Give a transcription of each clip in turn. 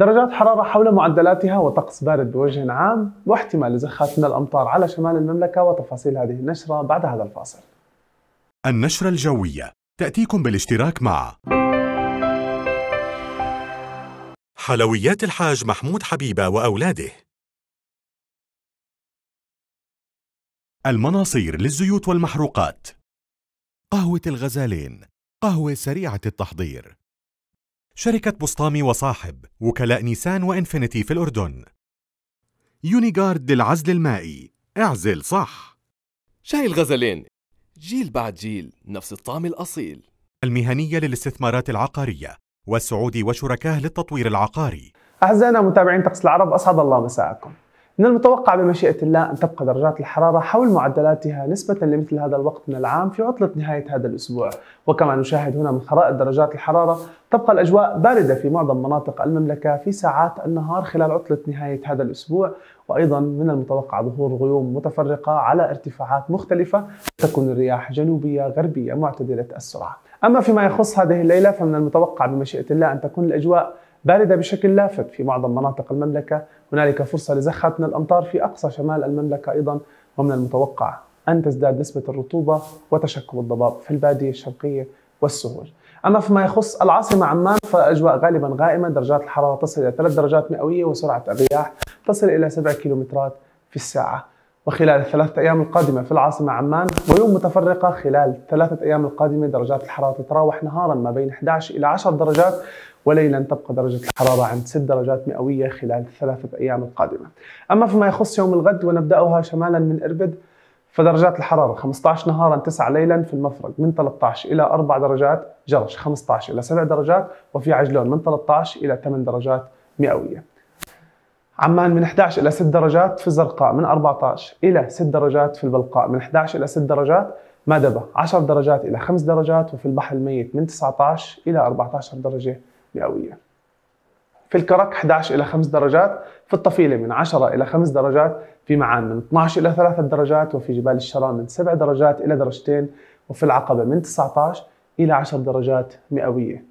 درجات حرارة حول معدلاتها وطقس بارد بوجه عام واحتمال زخات من الأمطار على شمال المملكة وتفاصيل هذه النشرة بعد هذا الفاصل النشرة الجوية تأتيكم بالاشتراك مع حلويات الحاج محمود حبيبة وأولاده المناصير للزيوت والمحروقات قهوة الغزالين قهوة سريعة التحضير شركة بسطامي وصاحب وكلاء نيسان وإنفينيتي في الأردن يونيغارد للعزل المائي اعزل صح شاي الغزلين جيل بعد جيل نفس الطعم الأصيل المهنية للاستثمارات العقارية والسعودي وشركاه للتطوير العقاري أعزائنا متابعين طقس العرب أسعد الله مساءكم من المتوقع بمشيئة الله أن تبقى درجات الحرارة حول معدلاتها نسبة لمثل هذا الوقت من العام في عطلة نهاية هذا الأسبوع وكما نشاهد هنا من خرائط درجات الحرارة تبقى الأجواء باردة في معظم مناطق المملكة في ساعات النهار خلال عطلة نهاية هذا الأسبوع وأيضا من المتوقع ظهور غيوم متفرقة على ارتفاعات مختلفة تكون الرياح جنوبية غربية معتدلة السرعة أما فيما يخص هذه الليلة فمن المتوقع بمشيئة الله أن تكون الأجواء باردة بشكل لافت في معظم مناطق المملكة هنالك فرصة لزخات من الأمطار في أقصى شمال المملكة أيضا ومن المتوقع أن تزداد نسبة الرطوبة وتشكل الضباب في البادية الشرقية والسهول أما فيما يخص العاصمة عمان فأجواء غالبا غائمة درجات الحرارة تصل إلى 3 درجات مئوية وسرعة الرياح تصل إلى 7 كيلومترات في الساعة وخلال الثلاثة أيام القادمة في العاصمة عمان غيوم متفرقة خلال الثلاثة أيام القادمة درجات الحرارة تتراوح نهارا ما بين 11 إلى 10 درجات وليلا تبقى درجة الحرارة عند 6 درجات مئوية خلال الثلاثة أيام القادمة أما فيما يخص يوم الغد ونبدأها شمالا من إربد فدرجات الحرارة 15 نهارا 9 ليلا في المفرق من 13 إلى 4 درجات جرش 15 إلى 7 درجات وفي عجلون من 13 إلى 8 درجات مئوية عمان من 11 إلى 6 درجات في الزرقاء من 14 إلى 6 درجات في البلقاء من 11 إلى 6 درجات مدبة 10 درجات إلى 5 درجات وفي البحر الميت من 19 إلى 14 درجة مئوية في الكرك 11 إلى 5 درجات في الطفيلة من 10 إلى 5 درجات في معان من 12 إلى 3 درجات وفي جبال الشرام من 7 درجات إلى درجتين وفي العقبة من 19 إلى 10 درجات مئوية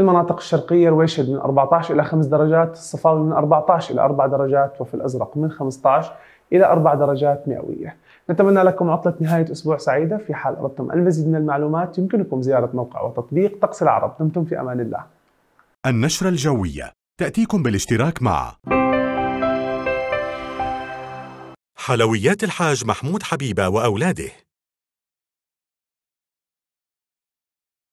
في المناطق الشرقية الويشد من 14 إلى 5 درجات الصفاوي من 14 إلى 4 درجات وفي الأزرق من 15 إلى 4 درجات مئوية نتمنى لكم عطلة نهاية أسبوع سعيدة في حال أردتم المزيد من المعلومات يمكنكم زيارة موقع وتطبيق طقس العرب دمتم في أمان الله النشرة الجوية تأتيكم بالاشتراك مع حلويات الحاج محمود حبيبة وأولاده